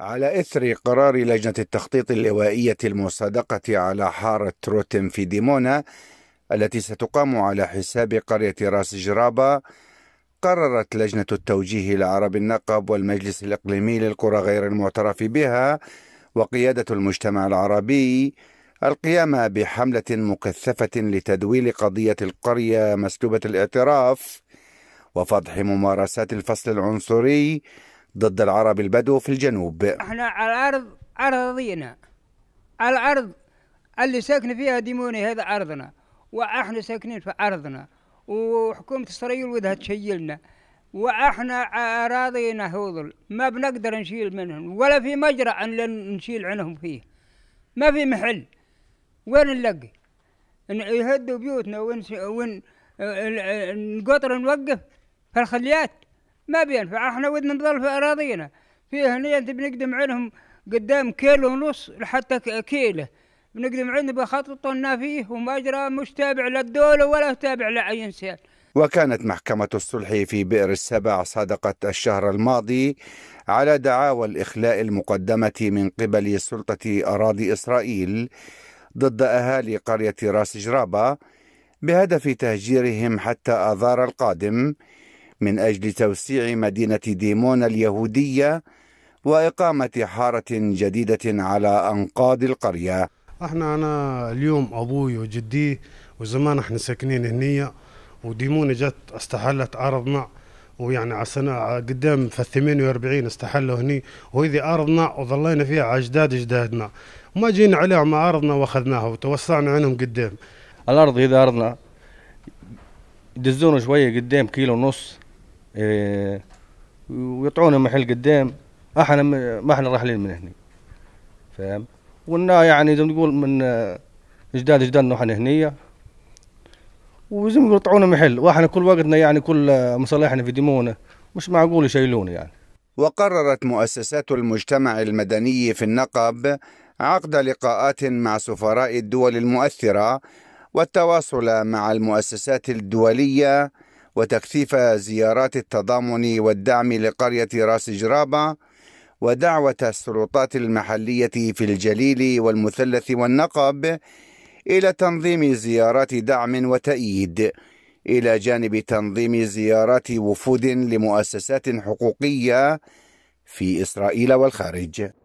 على إثر قرار لجنة التخطيط الإوائية المصادقة على حارة روتم في ديمونا التي ستقام على حساب قرية راس جرابة قررت لجنة التوجيه لعرب النقب والمجلس الإقليمي للقرى غير المعترف بها وقيادة المجتمع العربي القيام بحملة مكثفة لتدويل قضية القرية مسلوبة الاعتراف وفضح ممارسات الفصل العنصري ضد العرب البدو في الجنوب احنا على الارض ارضينا الارض اللي ساكن فيها ديموني هذا ارضنا واحنا ساكنين في ارضنا وحكومه اسرائيل ودها تشيلنا واحنا اراضينا هذول ما بنقدر نشيل منهم ولا في مجرى ان نشيل عنهم فيه ما في محل وين نلقي يهدوا بيوتنا وين وين آه، آه، نقطر نوقف في الخليات ما بينفع احنا ودنا نظل في اراضينا في هنا بنقدم عنهم قدام كيلو ونص لحتى كيله بنقدم عنه بخططنا فيه ومجرى مش تابع للدولة ولا تابع لأي إنسان وكانت محكمة الصلح في بئر السبع صادقت الشهر الماضي على دعاوى الإخلاء المقدمة من قبل سلطة أراضي إسرائيل ضد أهالي قرية راس جرابة بهدف تهجيرهم حتى آذار القادم من أجل توسيع مدينة ديمون اليهودية وإقامة حارة جديدة على أنقاض القرية احنا أنا اليوم أبوي وجدي وزمان احنا ساكنين هنية وديمون جت استحلت أرضنا ويعني عسنا قدام في 48 استحلوا هني وهذه أرضنا وظلينا فيها أجداد أجدادنا وما جينا عليهم أرضنا وأخذناها وتوسعنا عنهم قدام الأرض هذه أرضنا دزونا شوية قدام كيلو ونص إيه، ويطعونا محل قدام احنا ما احنا راحلين من هنا فاهم والنا يعني زي ما تقول من جداد اجدادنا احنا هنيه وزي ما يقطعونا محل واحنا كل وقتنا يعني كل مصالحنا في ديمونه مش معقول يشيلونا يعني وقررت مؤسسات المجتمع المدني في النقب عقد لقاءات مع سفراء الدول المؤثره والتواصل مع المؤسسات الدوليه وتكثيف زيارات التضامن والدعم لقرية راس جرابة ودعوة السلطات المحلية في الجليل والمثلث والنقب إلى تنظيم زيارات دعم وتأييد إلى جانب تنظيم زيارات وفود لمؤسسات حقوقية في إسرائيل والخارج